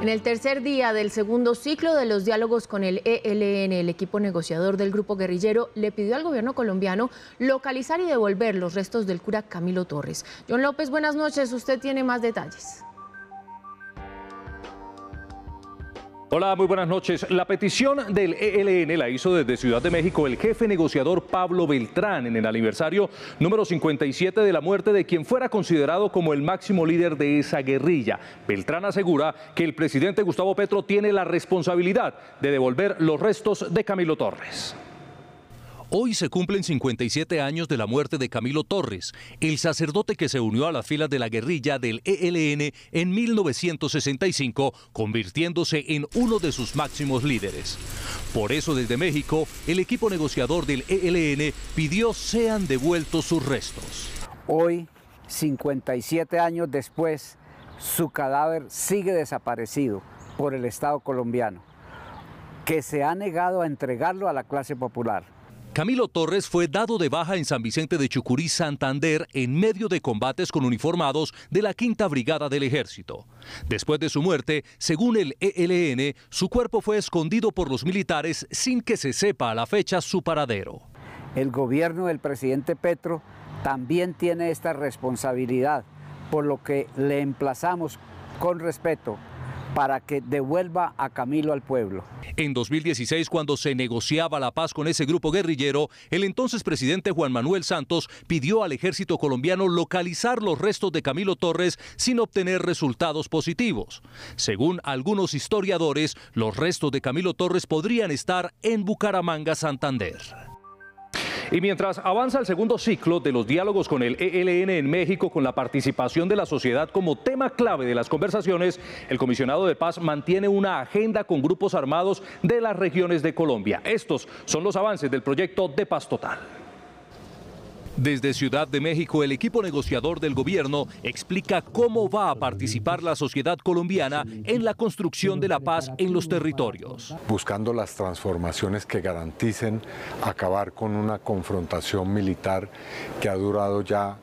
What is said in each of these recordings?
En el tercer día del segundo ciclo de los diálogos con el ELN, el equipo negociador del grupo guerrillero le pidió al gobierno colombiano localizar y devolver los restos del cura Camilo Torres. John López, buenas noches, usted tiene más detalles. Hola, muy buenas noches. La petición del ELN la hizo desde Ciudad de México el jefe negociador Pablo Beltrán en el aniversario número 57 de la muerte de quien fuera considerado como el máximo líder de esa guerrilla. Beltrán asegura que el presidente Gustavo Petro tiene la responsabilidad de devolver los restos de Camilo Torres. Hoy se cumplen 57 años de la muerte de Camilo Torres, el sacerdote que se unió a las filas de la guerrilla del ELN en 1965, convirtiéndose en uno de sus máximos líderes. Por eso desde México, el equipo negociador del ELN pidió sean devueltos sus restos. Hoy, 57 años después, su cadáver sigue desaparecido por el Estado colombiano, que se ha negado a entregarlo a la clase popular. Camilo Torres fue dado de baja en San Vicente de Chucurí, Santander, en medio de combates con uniformados de la Quinta Brigada del Ejército. Después de su muerte, según el ELN, su cuerpo fue escondido por los militares sin que se sepa a la fecha su paradero. El gobierno del presidente Petro también tiene esta responsabilidad, por lo que le emplazamos con respeto para que devuelva a Camilo al pueblo. En 2016, cuando se negociaba la paz con ese grupo guerrillero, el entonces presidente Juan Manuel Santos pidió al ejército colombiano localizar los restos de Camilo Torres sin obtener resultados positivos. Según algunos historiadores, los restos de Camilo Torres podrían estar en Bucaramanga, Santander. Y mientras avanza el segundo ciclo de los diálogos con el ELN en México, con la participación de la sociedad como tema clave de las conversaciones, el comisionado de paz mantiene una agenda con grupos armados de las regiones de Colombia. Estos son los avances del proyecto de paz total. Desde Ciudad de México, el equipo negociador del gobierno explica cómo va a participar la sociedad colombiana en la construcción de la paz en los territorios. Buscando las transformaciones que garanticen acabar con una confrontación militar que ha durado ya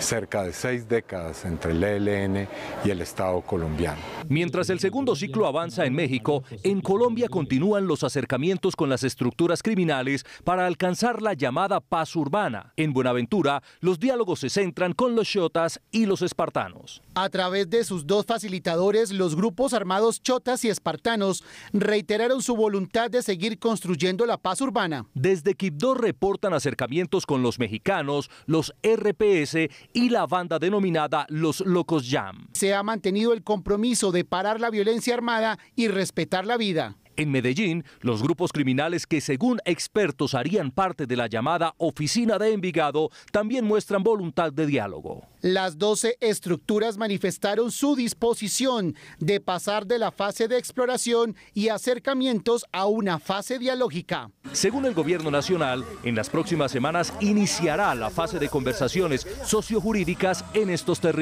cerca de seis décadas entre el ELN y el Estado colombiano. Mientras el segundo ciclo avanza en México, en Colombia continúan los acercamientos con las estructuras criminales para alcanzar la llamada paz urbana. En Buenaventura, los diálogos se centran con los chotas y los espartanos. A través de sus dos facilitadores, los grupos armados chotas y espartanos reiteraron su voluntad de seguir construyendo la paz urbana. Desde Quibdó reportan acercamientos con los mexicanos, los RPS y la banda denominada Los Locos Jam. Se ha mantenido el compromiso de parar la violencia armada y respetar la vida. En Medellín, los grupos criminales que según expertos harían parte de la llamada Oficina de Envigado también muestran voluntad de diálogo. Las 12 estructuras manifestaron su disposición de pasar de la fase de exploración y acercamientos a una fase dialógica. Según el gobierno nacional, en las próximas semanas iniciará la fase de conversaciones sociojurídicas en estos territorios.